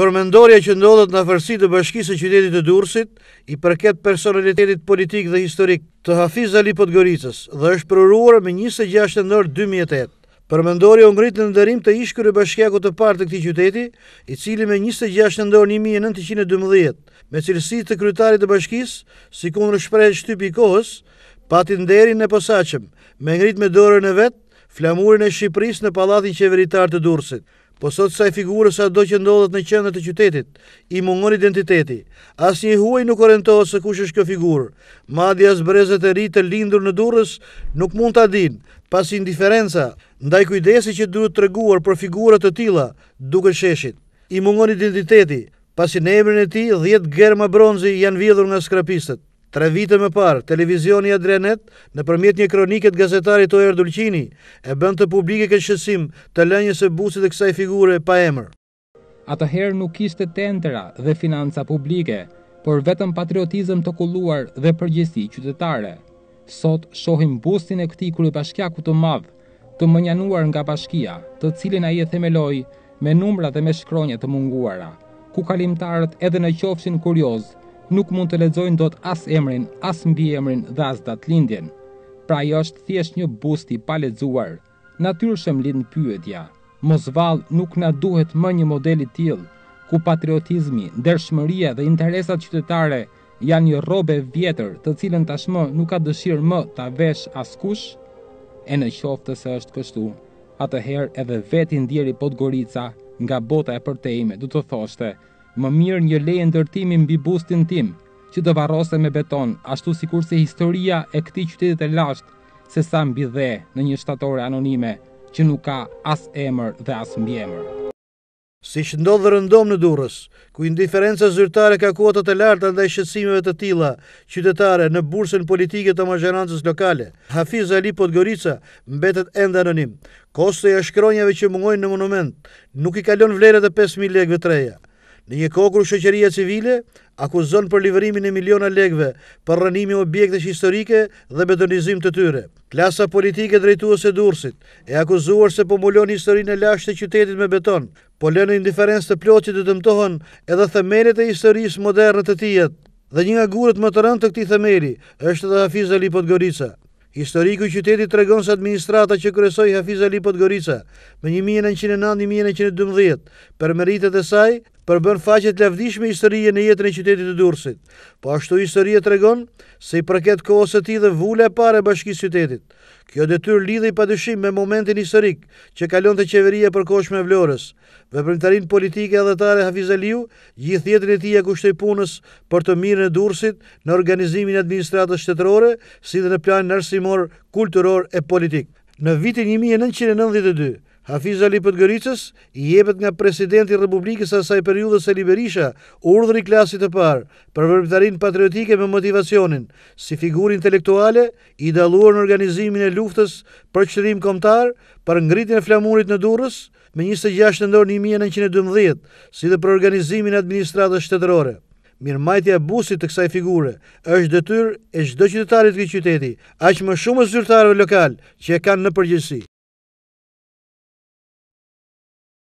Përmendoria që ndodhët në fërsi të bashkisë e qytetit të Durësit i përket personalitetit politik dhe historik të Hafiz Ali Podgoricës dhe është përruar me 26 nërë 2008. Përmendoria o ngritë në ndërim të ishkër e bashkjako të partë të këti qyteti i cili me 26 nërë 1912 me cilësi të krytarit të bashkisë si kundrë shprejt shtypi kohës pati nderin në posachem me ngritë me dorën e vetë flamurin e Shqipëris në palatin qeveritar të Durësit po sot saj figurës a do që ndodhët në qëndër të qytetit, i mungon identiteti. As një huaj nuk orientohet se kush është kjo figurë, madhja as brezet e ri të lindur në durës nuk mund të adin, pas indiferenca, ndaj kujdesi që duhet të reguar për figurët të tila, duke sheshit. I mungon identiteti, pas i nebrin e ti, 10 germa bronzi janë vjedhur nga skrapistët. Tre vite më parë, televizioni Adrenet, në përmjet një kroniket gazetari Toher Dulcini, e bënd të publike këtë shësim të lënjës e busit e kësaj figure pa emër. Ata herë nuk ishte tentera dhe financa publike, por vetëm patriotizm të kulluar dhe përgjësi qytetare. Sot, shohim busin e këti kërë bashkjaku të madhë, të mënjanuar nga bashkja të cilin a i e themeloj me numrat dhe me shkronjet të munguara, ku kalimtarët edhe në qofshin kuriozë nuk mund të lezojnë dot as emrin, as mbi emrin dhe as datë lindjen. Pra jo është thjesht një busti pa lezuar, natyrshëm lindë pyetja. Mosval nuk na duhet më një modeli tjil, ku patriotizmi, dërshmëria dhe interesat qytetare janë një robe vjetër të cilën tashmë nuk ka dëshirë më të avesh askush, e në qoftë se është kështu, atëherë edhe vetin djeri podgorica nga bota e përtejme du të thoshte, më mirë një leje ndërtimi mbi bustin tim, që të varose me beton, ashtu si kurse historia e këti qytetit e lasht, se sa mbi dhe në një shtatore anonime, që nuk ka as emër dhe as mbi emër. Si që ndodhë rëndom në durës, ku indiferenca zyrtare ka kuatët e lartë ndaj shqetsimeve të tila, qytetare në bursën politike të mazhenancës lokale, Hafiz Ali Podgorica mbetet enda anonim. Koste e shkronjave që mungojnë në monument, nuk i kalon vlerët e 5.000 legve treja. Në një kohë kur shoqëria civile akuzon për liverimin e miliona lekëve për rënimi e objekteve historike dhe betonizim të tyre. Klasa politike drejtuese e Durrësit e akuzuar se pomulon historinë e lashtë të qytetit me beton, po lënë indiferencë të plot që të dëmtohen edhe themelët e historisë moderne të tij. Dhe një nga gurët më të rëndë të këtij themeli është edhe Hafiza Ali Podgorica. Historiku i qytetit tregon se administrata që kryesoi Hafiza Ali Podgorica me 1909-1912, për meritet e saj, përbën faqet lavdishme historie në jetën e qytetit të Durrësit. po ashtu historia të se i përket kohës së ti dhe vula e pare bashkisë qytetit. Kjo dhe tërë lidhe i padushim me momentin historik që kalon të qeveria për e vlorës, dhe përmëtarin politike edhe tare Hafizaliu, gjithë jetën e ti e kushtoj punës për të mirën e Durrësit në organizimin e administratës shtetërore, si dhe në plan nërsimor, kulturor e politik. Në vitin 1992, Hafiz Ali Pëtgëricës i jebet nga presidenti Republikës asaj periudës e Liberisha i klasit të parë për vërbëtarin patriotike me motivacionin si figur intelektuale i daluar në organizimin e luftës për qërim komtar për ngritin e flamurit në durës me 26 nëndorë 1912 si dhe për organizimin e administratës shtetërore. Mirëmajtja busit të kësaj figure është dëtyr e shdo qytetarit këtë qyteti, aqë më shumë zyrtarëve lokal që e kanë në përgjësi.